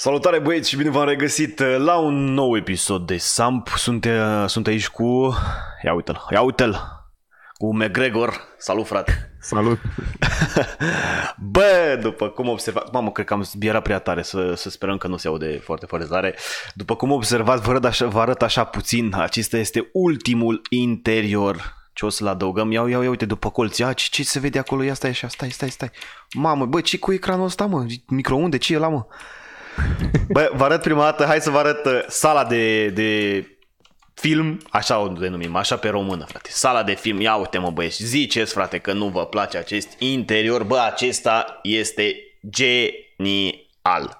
Salutare băieți și bine v-am regăsit uh, la un nou episod de Samp. Sunt, uh, sunt aici cu... Ia uite-l, ia uite-l! Cu McGregor. Salut, frate! Salut! Bă, după cum observați... Mamă, cred că am zbierat prea tare, să, să sperăm că nu se aude foarte, foarte tare. După cum observați, vă arăt așa, vă arăt așa puțin. Acesta este ultimul interior ce o să-l adăugăm, Ia ia, ia uite, după colț, ia, ce, ce se vede acolo, ia, stai așa, stai, stai, stai. Mamă, bă, ce cu ecranul ăsta, mă? Microunde, ce e la, mă? Bă, vă arăt prima dată, hai să vă arăt uh, sala de, de film, așa o denumim, așa pe română, frate. Sala de film, ia uite mă băieți, ziceți frate că nu vă place acest interior, bă, acesta este genial.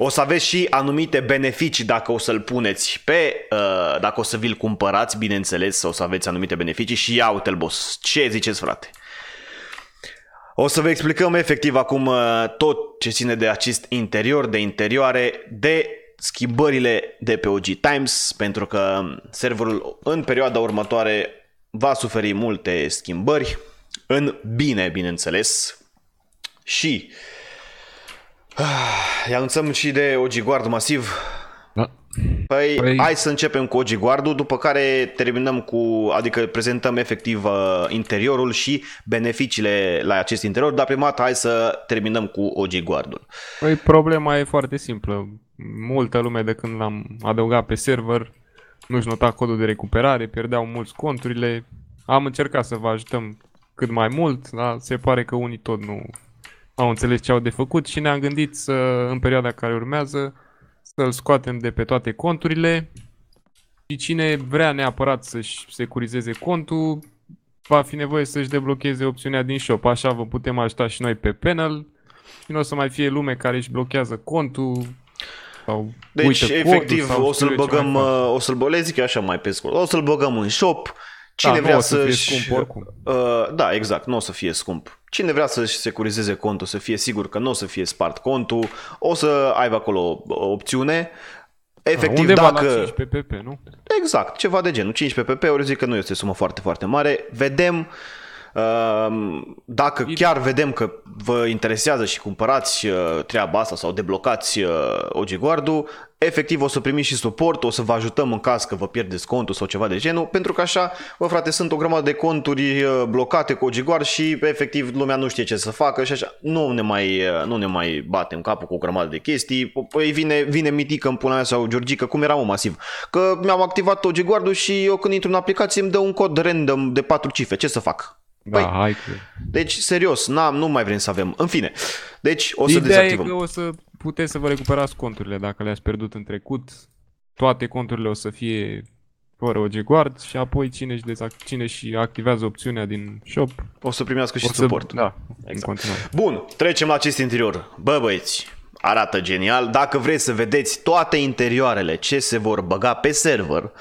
O să aveți și anumite beneficii dacă o să-l puneți pe, uh, dacă o să vi-l cumpărați, bineînțeles, o să aveți anumite beneficii și ia uite-l boss, ce ziceți frate? O să vă explicăm efectiv acum uh, tot ce ține de acest interior, de interioare, de schimbările de pe OG Times, pentru că um, serverul în perioada următoare va suferi multe schimbări, în bine, bineînțeles, și i anunțăm și de OG Guard masiv Păi, păi, hai să începem cu Oji Guardu, după care terminăm cu, adică prezentăm efectiv uh, interiorul și beneficiile la acest interior, dar prima dată hai să terminăm cu Oji Guardul. Păi problema e foarte simplă. Multă lume de când l-am adăugat pe server nu-și nota codul de recuperare, pierdeau mulți conturile. Am încercat să vă ajutăm cât mai mult, dar se pare că unii tot nu au înțeles ce au de făcut și ne-am gândit să, în perioada care urmează să-l scoatem de pe toate conturile și cine vrea neapărat să-și securizeze contul, va fi nevoie să-și deblocheze opțiunea din shop. Așa vă putem ajuta și noi pe panel. Nu o să mai fie lume care își blochează contul, sau deci, efectiv, codul, sau o să-l băgăm, uh, o să-l bolezi, că așa mai pe scurt, o să-l băgăm în shop, Cine da, vrea o să, să fie scump oricum. Uh, da, exact, nu o să fie scump. Cine vrea să-și securizeze contul, să fie sigur că nu o să fie spart contul, o să aibă acolo o opțiune. Efectiv, undeva dacă... la 15 PPP, nu? Exact, ceva de genul. 5 PPP, ori zic că nu este o sumă foarte, foarte mare. Vedem uh, Ehm, dacă chiar vedem că vă interesează și cumpărați uh, treaba asta sau deblocați uh, OG guard efectiv o să primiți și suport, o să vă ajutăm în caz că vă pierdeți contul sau ceva de genul, pentru că așa, bă frate, sunt o grămadă de conturi uh, blocate cu guard și efectiv lumea nu știe ce să facă și așa, nu ne mai, nu ne mai batem capul cu o grămadă de chestii, păi vine, vine Mitică în pula mea sau Georgica, cum era un masiv, că mi-am activat ogiguar și eu când intru în aplicație îmi dă un cod random de 4 cifre, ce să fac? Da, păi, hai că... Deci, serios, n-am, nu mai vrem să avem. În fine, deci o să Ideea dezactivăm. e că o să puteți să vă recuperați conturile dacă le-ați pierdut în trecut. Toate conturile o să fie fără OG Guard și apoi cine și, dezac- cine și activează opțiunea din shop o să primească și suport. să, suport. Da, exact. Bun, trecem la acest interior. Bă, băieți, arată genial. Dacă vreți să vedeți toate interioarele ce se vor băga pe server,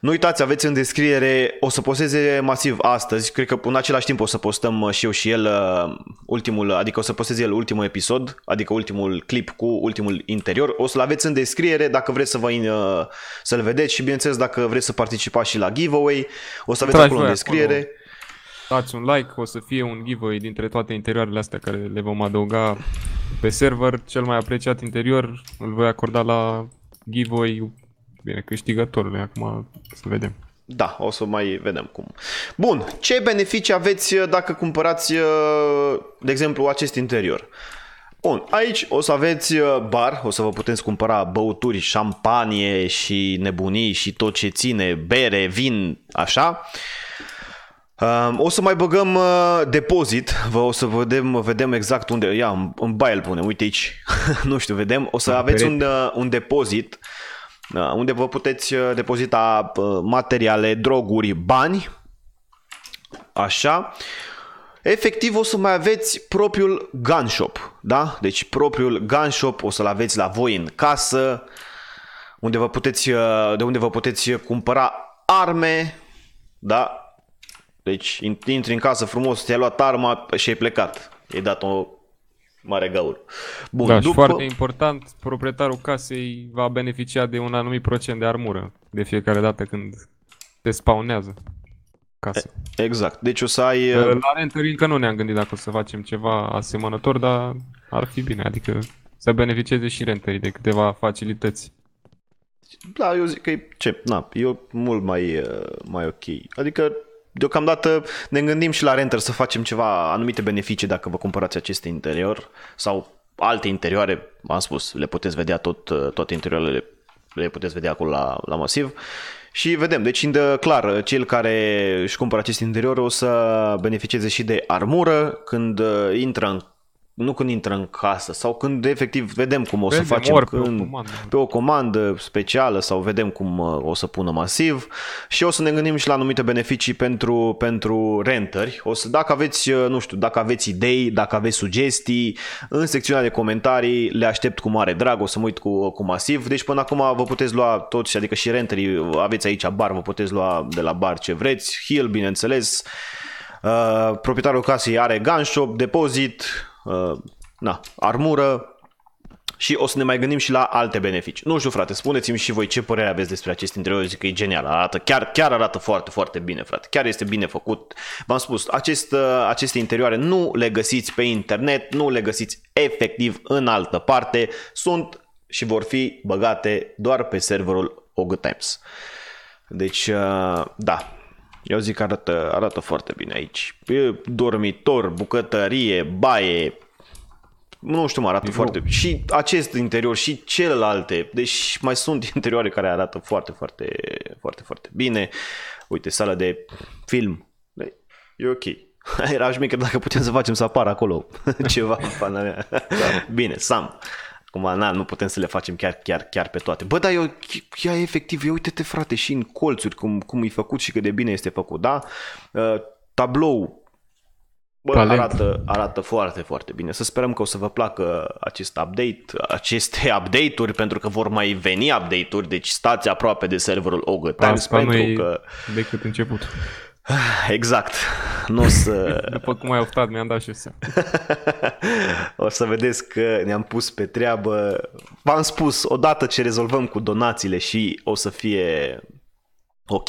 nu uitați, aveți în descriere, o să posteze masiv astăzi, cred că în același timp o să postăm uh, și eu și el uh, ultimul, adică o să posteze el ultimul episod, adică ultimul clip cu ultimul interior. O să-l aveți în descriere dacă vreți să vă, uh, să-l vedeți și bineînțeles dacă vreți să participați și la giveaway, o să aveți Tragi acolo în descriere. Acolo. Dați un like, o să fie un giveaway dintre toate interioarele astea care le vom adăuga pe server. Cel mai apreciat interior îl voi acorda la giveaway bine, câștigătorul acum să vedem. Da, o să mai vedem cum. Bun, ce beneficii aveți uh, dacă cumpărați, uh, de exemplu, acest interior? Bun, aici o să aveți uh, bar, o să vă puteți cumpăra băuturi, șampanie și nebunii și tot ce ține, bere, vin, așa. Um, o să mai băgăm depozit, vă o să vedem, vedem exact unde, ia, în baie îl punem, uite aici, nu știu, vedem, o să aveți un, un depozit da, unde vă puteți uh, depozita uh, materiale, droguri, bani. Așa. Efectiv o să mai aveți propriul gun shop, da? Deci propriul gun shop o să-l aveți la voi în casă, unde vă puteți, uh, de unde vă puteți cumpăra arme, da? Deci intri în casă frumos, ți-ai luat arma și ai plecat. E dat o mare gaur. Bun, da, după... și foarte important, proprietarul casei va beneficia de un anumit procent de armură de fiecare dată când te spawnează casă. Exact. Deci o să ai... La uh, rentări încă nu ne-am gândit dacă o să facem ceva asemănător, dar ar fi bine. Adică să beneficieze și rentării de câteva facilități. Da, eu zic că e ce, na, Eu mult mai, uh, mai ok. Adică deocamdată ne gândim și la renter să facem ceva, anumite beneficii dacă vă cumpărați acest interior sau alte interioare, am spus, le puteți vedea tot, toate interioarele le puteți vedea acolo la, la masiv și vedem, deci indă clar, cel care își cumpără acest interior o să beneficieze și de armură când intră în nu când intră în casă sau când efectiv vedem cum o vedem, să facem ori, când, pe, o comandă. pe o comandă specială sau vedem cum uh, o să pună masiv și o să ne gândim și la anumite beneficii pentru, pentru rentări. O să, dacă aveți, uh, nu știu, dacă aveți idei, dacă aveți sugestii, în secțiunea de comentarii le aștept cu mare drag, o să mă uit cu, cu masiv. Deci până acum vă puteți lua toți, adică și renterii uh, aveți aici bar, vă puteți lua de la bar ce vreți, Hill, bineînțeles, Uh, proprietarul casei are gun shop, depozit, Uh, na, armură, și o să ne mai gândim și la alte beneficii. Nu știu, frate, spuneți-mi și voi ce părere aveți despre acest interior. Eu zic că e genial, arată, chiar, chiar arată foarte, foarte bine, frate. Chiar este bine făcut. V-am spus, acest, uh, aceste interioare nu le găsiți pe internet, nu le găsiți efectiv în altă parte. Sunt și vor fi băgate doar pe serverul OG Times. Deci, uh, da, eu zic că arată, arată foarte bine aici. E dormitor, bucătărie, baie, nu știu, mă arată e foarte bine. Și acest interior și celelalte, deci mai sunt interioare care arată foarte, foarte, foarte, foarte bine. Uite, sala de film, e ok. Era mică dacă putem să facem să apară acolo ceva, Da. Bine, Sam, Acum, na, nu putem să le facem chiar, chiar, chiar pe toate. Bă, dar eu, ea efectiv, eu uite-te frate și în colțuri cum, cum e făcut și cât de bine este făcut, da? Uh, tablou Bă, arată, arată foarte, foarte bine. Să sperăm că o să vă placă acest update, aceste update-uri, pentru că vor mai veni update-uri, deci stați aproape de serverul Ogre Times, pentru că... decât început. Exact nu o să... După cum ai oftat, mi-am dat și eu O să vedeți că ne-am pus pe treabă. V-am spus, odată ce rezolvăm cu donațiile și o să fie ok,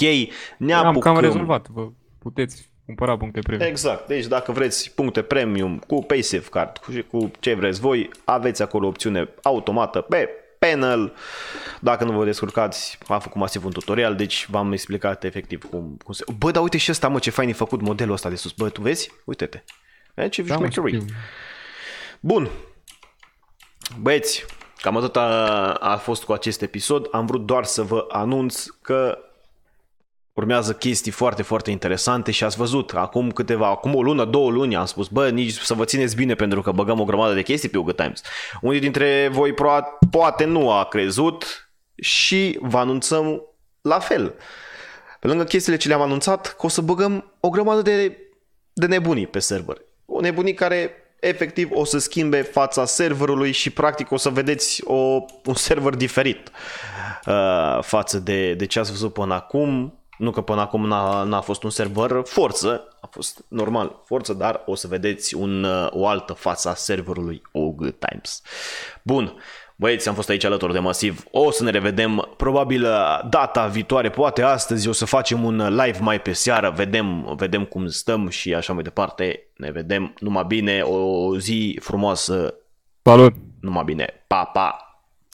ne Am cam rezolvat, vă puteți cumpăra puncte premium. Exact, deci dacă vreți puncte premium cu PaySafe Card, cu ce vreți voi, aveți acolo opțiune automată pe panel. Dacă nu vă descurcați, am făcut masiv un tutorial, deci v-am explicat efectiv cum, cum se... Bă, dar uite și ăsta, mă, ce fain e făcut modelul ăsta de sus. Bă, tu vezi? Uite-te. E, ce da, Bun. Băieți, cam atât a, a fost cu acest episod. Am vrut doar să vă anunț că urmează chestii foarte, foarte interesante și ați văzut acum câteva, acum o lună, două luni am spus, bă, nici să vă țineți bine pentru că băgăm o grămadă de chestii pe Google Times. Unii dintre voi poate nu a crezut și vă anunțăm la fel. Pe lângă chestiile ce le-am anunțat, că o să băgăm o grămadă de, de nebunii pe server. O nebunii care efectiv o să schimbe fața serverului și practic o să vedeți o, un server diferit uh, față de, de ce ați văzut până acum nu că până acum n-a, n-a fost un server forță, a fost normal forță, dar o să vedeți un, uh, o altă față a serverului OG Times. Bun, Băieți, am fost aici alături de Masiv. O să ne revedem probabil uh, data viitoare, poate astăzi o să facem un uh, live mai pe seară, vedem, vedem cum stăm și așa mai departe. Ne vedem, numai bine, o zi frumoasă. Salut! Numai bine, pa, pa!